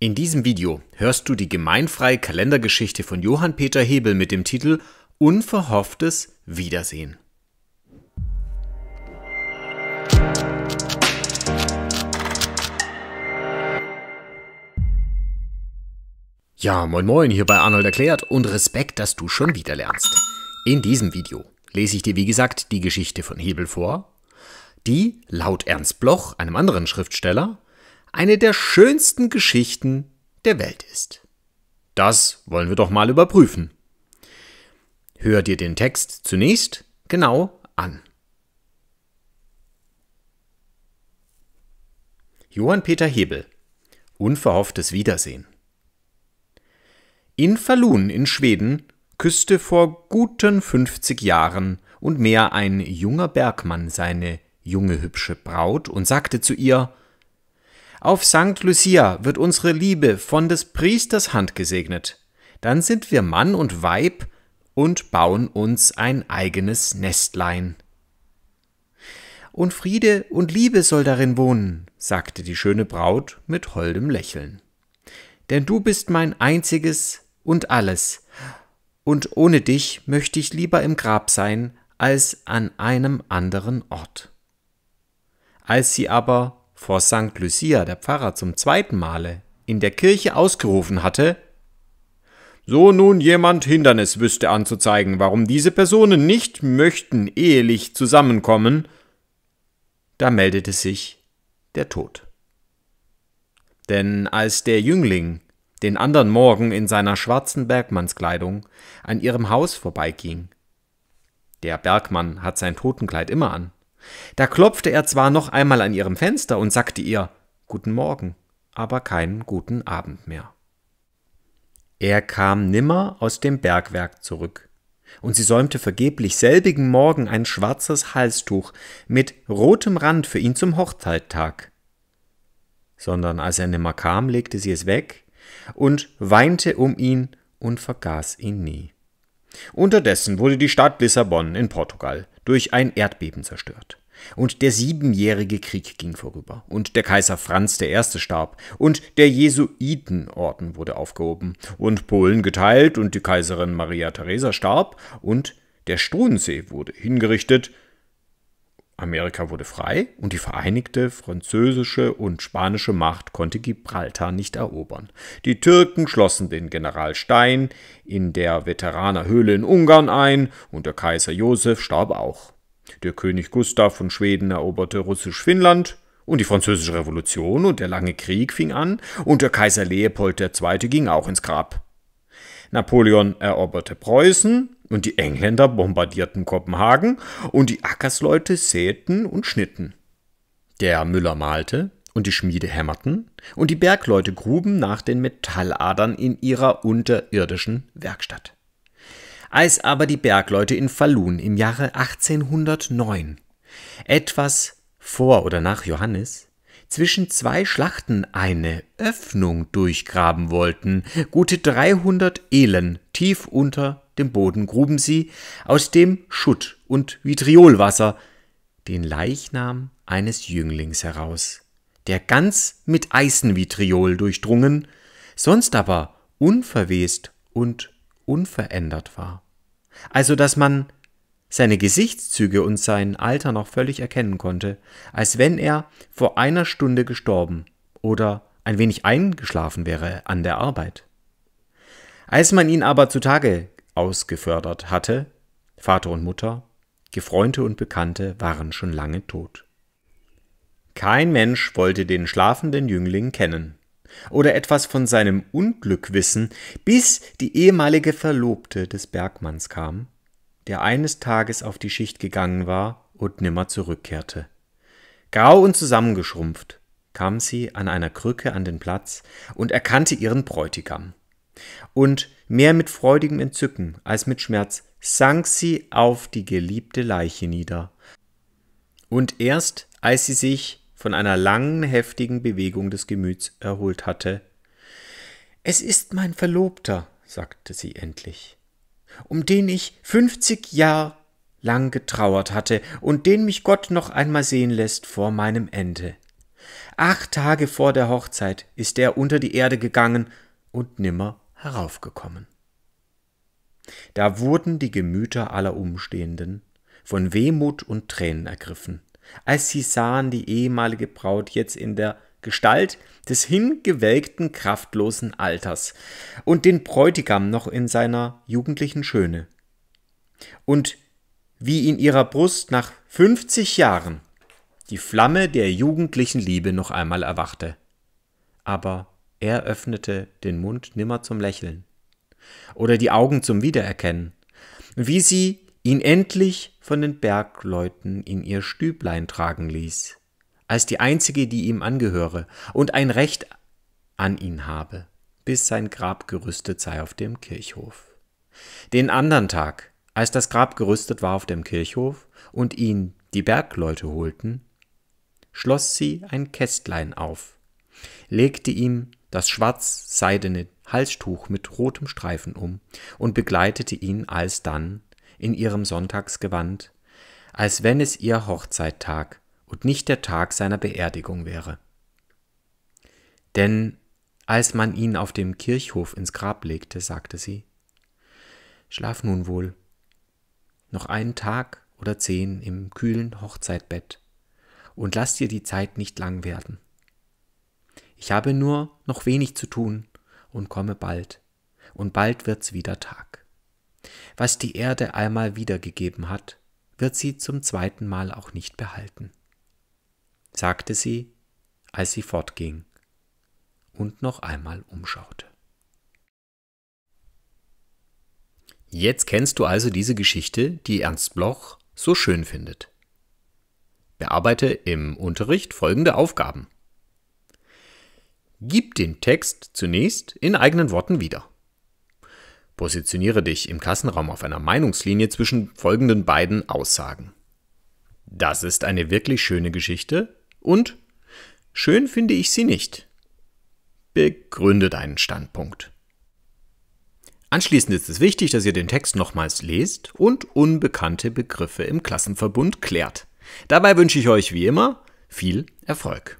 In diesem Video hörst du die gemeinfreie Kalendergeschichte von Johann Peter Hebel mit dem Titel Unverhofftes Wiedersehen. Ja, moin moin, hier bei Arnold erklärt und Respekt, dass du schon wieder lernst. In diesem Video lese ich dir wie gesagt die Geschichte von Hebel vor, die laut Ernst Bloch, einem anderen Schriftsteller, eine der schönsten Geschichten der Welt ist. Das wollen wir doch mal überprüfen. Hör dir den Text zunächst genau an. Johann Peter Hebel Unverhofftes Wiedersehen In Falun in Schweden küsste vor guten 50 Jahren und mehr ein junger Bergmann seine junge hübsche Braut und sagte zu ihr auf St. Lucia wird unsere Liebe von des Priesters Hand gesegnet. Dann sind wir Mann und Weib und bauen uns ein eigenes Nestlein. Und Friede und Liebe soll darin wohnen, sagte die schöne Braut mit holdem Lächeln. Denn du bist mein einziges und alles, und ohne dich möchte ich lieber im Grab sein als an einem anderen Ort. Als sie aber vor St. Lucia der Pfarrer zum zweiten Male in der Kirche ausgerufen hatte, so nun jemand Hindernis wüsste anzuzeigen, warum diese Personen nicht möchten ehelich zusammenkommen, da meldete sich der Tod. Denn als der Jüngling den anderen Morgen in seiner schwarzen Bergmannskleidung an ihrem Haus vorbeiging, der Bergmann hat sein Totenkleid immer an, da klopfte er zwar noch einmal an ihrem Fenster und sagte ihr Guten Morgen, aber keinen guten Abend mehr. Er kam nimmer aus dem Bergwerk zurück, und sie säumte vergeblich selbigen Morgen ein schwarzes Halstuch mit rotem Rand für ihn zum Hochzeittag. Sondern als er nimmer kam, legte sie es weg und weinte um ihn und vergaß ihn nie. Unterdessen wurde die Stadt Lissabon in Portugal durch ein Erdbeben zerstört. Und der siebenjährige Krieg ging vorüber, und der Kaiser Franz I. starb, und der Jesuitenorden wurde aufgehoben, und Polen geteilt, und die Kaiserin Maria Theresa starb, und der Struensee wurde hingerichtet, Amerika wurde frei und die vereinigte französische und spanische Macht konnte Gibraltar nicht erobern. Die Türken schlossen den General Stein in der Veteranerhöhle in Ungarn ein und der Kaiser Josef starb auch. Der König Gustav von Schweden eroberte Russisch-Finnland und die französische Revolution und der lange Krieg fing an und der Kaiser Leopold II. ging auch ins Grab. Napoleon eroberte Preußen und die Engländer bombardierten Kopenhagen und die Ackersleute säten und schnitten. Der Müller malte und die Schmiede hämmerten und die Bergleute gruben nach den Metalladern in ihrer unterirdischen Werkstatt. Als aber die Bergleute in Falun im Jahre 1809 etwas vor oder nach Johannes zwischen zwei Schlachten eine Öffnung durchgraben wollten, gute 300 Elen tief unter dem Boden gruben sie aus dem Schutt und Vitriolwasser den Leichnam eines Jünglings heraus, der ganz mit Eisenvitriol durchdrungen, sonst aber unverwest und unverändert war. Also dass man seine Gesichtszüge und sein Alter noch völlig erkennen konnte, als wenn er vor einer Stunde gestorben oder ein wenig eingeschlafen wäre an der Arbeit. Als man ihn aber zutage ausgefördert hatte, Vater und Mutter, Gefreunde und Bekannte waren schon lange tot. Kein Mensch wollte den schlafenden Jüngling kennen oder etwas von seinem Unglück wissen, bis die ehemalige Verlobte des Bergmanns kam, der eines Tages auf die Schicht gegangen war und nimmer zurückkehrte. Grau und zusammengeschrumpft kam sie an einer Krücke an den Platz und erkannte ihren Bräutigam und mehr mit freudigem Entzücken als mit Schmerz sank sie auf die geliebte Leiche nieder. Und erst als sie sich von einer langen, heftigen Bewegung des Gemüts erholt hatte. Es ist mein Verlobter, sagte sie endlich, um den ich fünfzig Jahre lang getrauert hatte und den mich Gott noch einmal sehen lässt vor meinem Ende. Acht Tage vor der Hochzeit ist er unter die Erde gegangen und nimmer heraufgekommen. Da wurden die Gemüter aller Umstehenden von Wehmut und Tränen ergriffen, als sie sahen die ehemalige Braut jetzt in der Gestalt des hingewelkten, kraftlosen Alters und den Bräutigam noch in seiner jugendlichen Schöne. Und wie in ihrer Brust nach fünfzig Jahren die Flamme der jugendlichen Liebe noch einmal erwachte. Aber er öffnete den Mund nimmer zum Lächeln oder die Augen zum Wiedererkennen, wie sie ihn endlich von den Bergleuten in ihr Stüblein tragen ließ, als die einzige, die ihm angehöre und ein Recht an ihn habe, bis sein Grab gerüstet sei auf dem Kirchhof. Den andern Tag, als das Grab gerüstet war auf dem Kirchhof und ihn die Bergleute holten, schloss sie ein Kästlein auf, legte ihm das schwarz-seidene Halstuch mit rotem Streifen um und begleitete ihn alsdann in ihrem Sonntagsgewand, als wenn es ihr Hochzeittag und nicht der Tag seiner Beerdigung wäre. Denn als man ihn auf dem Kirchhof ins Grab legte, sagte sie, Schlaf nun wohl, noch einen Tag oder zehn im kühlen Hochzeitbett, und lass dir die Zeit nicht lang werden. Ich habe nur noch wenig zu tun und komme bald. Und bald wird's wieder Tag. Was die Erde einmal wiedergegeben hat, wird sie zum zweiten Mal auch nicht behalten, sagte sie, als sie fortging und noch einmal umschaute. Jetzt kennst du also diese Geschichte, die Ernst Bloch so schön findet. Bearbeite im Unterricht folgende Aufgaben. Gib den Text zunächst in eigenen Worten wieder. Positioniere dich im Klassenraum auf einer Meinungslinie zwischen folgenden beiden Aussagen. Das ist eine wirklich schöne Geschichte und schön finde ich sie nicht. Begründe deinen Standpunkt. Anschließend ist es wichtig, dass ihr den Text nochmals lest und unbekannte Begriffe im Klassenverbund klärt. Dabei wünsche ich euch wie immer viel Erfolg.